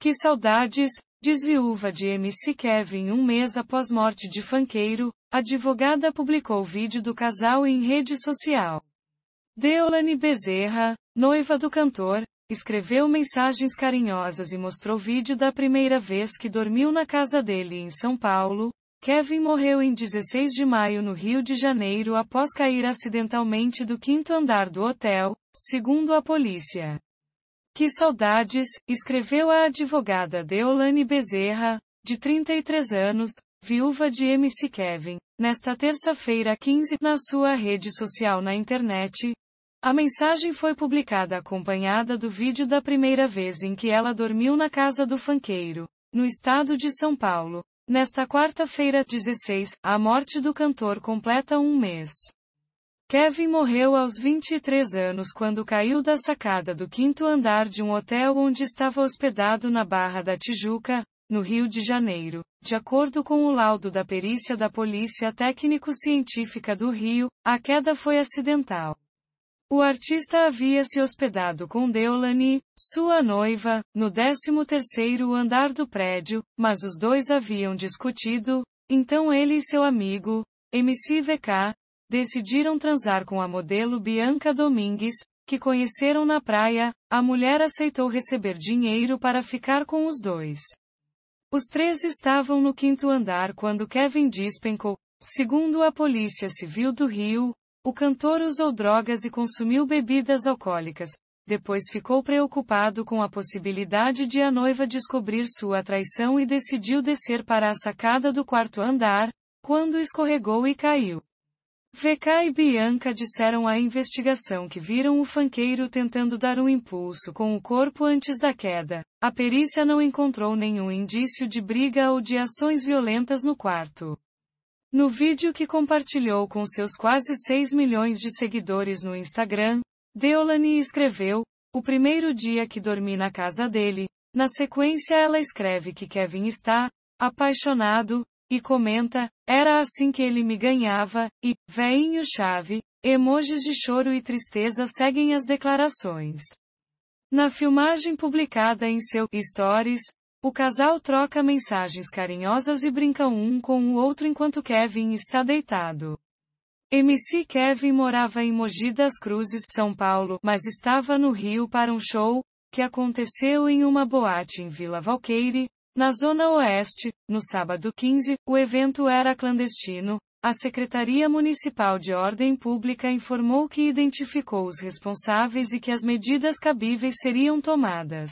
Que saudades, desviúva de MC Kevin um mês após morte de fanqueiro, advogada publicou vídeo do casal em rede social. Deolane Bezerra, noiva do cantor, escreveu mensagens carinhosas e mostrou vídeo da primeira vez que dormiu na casa dele em São Paulo. Kevin morreu em 16 de maio no Rio de Janeiro após cair acidentalmente do quinto andar do hotel, segundo a polícia. Que saudades, escreveu a advogada Deolane Bezerra, de 33 anos, viúva de MC Kevin, nesta terça-feira 15, na sua rede social na internet. A mensagem foi publicada acompanhada do vídeo da primeira vez em que ela dormiu na casa do fanqueiro, no estado de São Paulo. Nesta quarta-feira, 16, a morte do cantor completa um mês. Kevin morreu aos 23 anos quando caiu da sacada do quinto andar de um hotel onde estava hospedado na Barra da Tijuca, no Rio de Janeiro. De acordo com o laudo da perícia da Polícia Técnico-Científica do Rio, a queda foi acidental. O artista havia se hospedado com Deolani, sua noiva, no 13º andar do prédio, mas os dois haviam discutido, então ele e seu amigo, MC VK, decidiram transar com a modelo Bianca Domingues, que conheceram na praia, a mulher aceitou receber dinheiro para ficar com os dois. Os três estavam no quinto andar quando Kevin despencou, segundo a Polícia Civil do Rio, o cantor usou drogas e consumiu bebidas alcoólicas, depois ficou preocupado com a possibilidade de a noiva descobrir sua traição e decidiu descer para a sacada do quarto andar, quando escorregou e caiu. VK e Bianca disseram à investigação que viram o fanqueiro tentando dar um impulso com o corpo antes da queda. A perícia não encontrou nenhum indício de briga ou de ações violentas no quarto. No vídeo que compartilhou com seus quase 6 milhões de seguidores no Instagram, Deolani escreveu, o primeiro dia que dormi na casa dele, na sequência ela escreve que Kevin está, apaixonado, e comenta, era assim que ele me ganhava, e, veinho chave, emojis de choro e tristeza seguem as declarações. Na filmagem publicada em seu Stories, o casal troca mensagens carinhosas e brincam um com o outro enquanto Kevin está deitado. MC Kevin morava em Mogi das Cruzes, São Paulo, mas estava no Rio para um show, que aconteceu em uma boate em Vila Valqueire, na Zona Oeste, no sábado 15, o evento era clandestino. A Secretaria Municipal de Ordem Pública informou que identificou os responsáveis e que as medidas cabíveis seriam tomadas.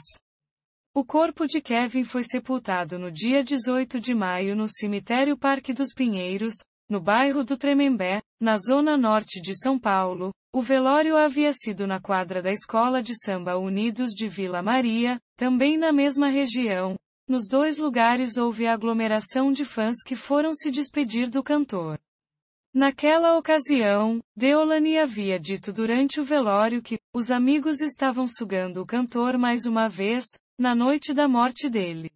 O corpo de Kevin foi sepultado no dia 18 de maio no cemitério Parque dos Pinheiros, no bairro do Tremembé, na zona norte de São Paulo. O velório havia sido na quadra da Escola de Samba Unidos de Vila Maria, também na mesma região, nos dois lugares houve aglomeração de fãs que foram se despedir do cantor. Naquela ocasião, Deolani havia dito durante o velório que os amigos estavam sugando o cantor mais uma vez, na noite da morte dele.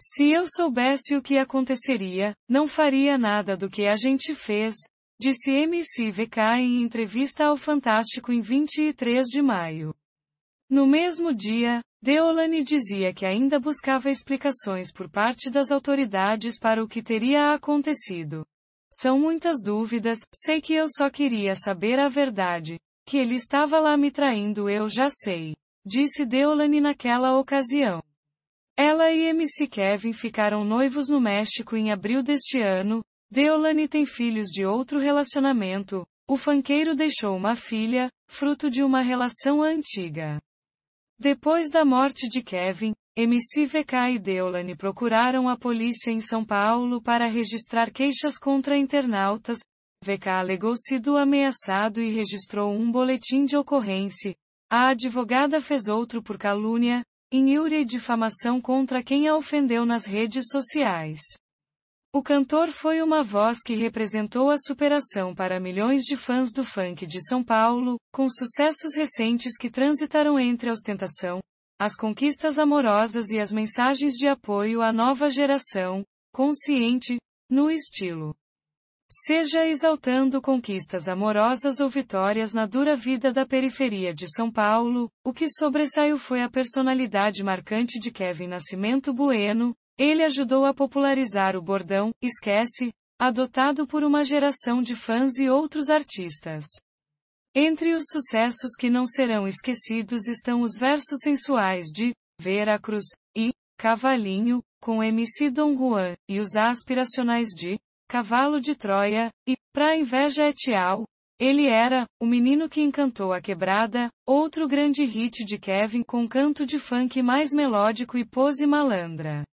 Se eu soubesse o que aconteceria, não faria nada do que a gente fez, disse MCVK em entrevista ao Fantástico em 23 de maio. No mesmo dia, Deolane dizia que ainda buscava explicações por parte das autoridades para o que teria acontecido. São muitas dúvidas, sei que eu só queria saber a verdade. Que ele estava lá me traindo eu já sei. Disse Deolane naquela ocasião. Ela e MC Kevin ficaram noivos no México em abril deste ano. Deolane tem filhos de outro relacionamento. O fanqueiro deixou uma filha, fruto de uma relação antiga. Depois da morte de Kevin, VK e Deolane procuraram a polícia em São Paulo para registrar queixas contra internautas. VK alegou sido ameaçado e registrou um boletim de ocorrência. A advogada fez outro por calúnia, injúria e difamação contra quem a ofendeu nas redes sociais. O cantor foi uma voz que representou a superação para milhões de fãs do funk de São Paulo, com sucessos recentes que transitaram entre a ostentação, as conquistas amorosas e as mensagens de apoio à nova geração, consciente, no estilo. Seja exaltando conquistas amorosas ou vitórias na dura vida da periferia de São Paulo, o que sobressaiu foi a personalidade marcante de Kevin Nascimento Bueno, ele ajudou a popularizar o bordão Esquece, adotado por uma geração de fãs e outros artistas. Entre os sucessos que não serão esquecidos estão os versos sensuais de Vera Cruz e Cavalinho, com MC Don Juan, e os aspiracionais de Cavalo de Troia e Pra Inveja Etial. Ele era o menino que encantou a quebrada, outro grande hit de Kevin com canto de funk mais melódico e pose malandra.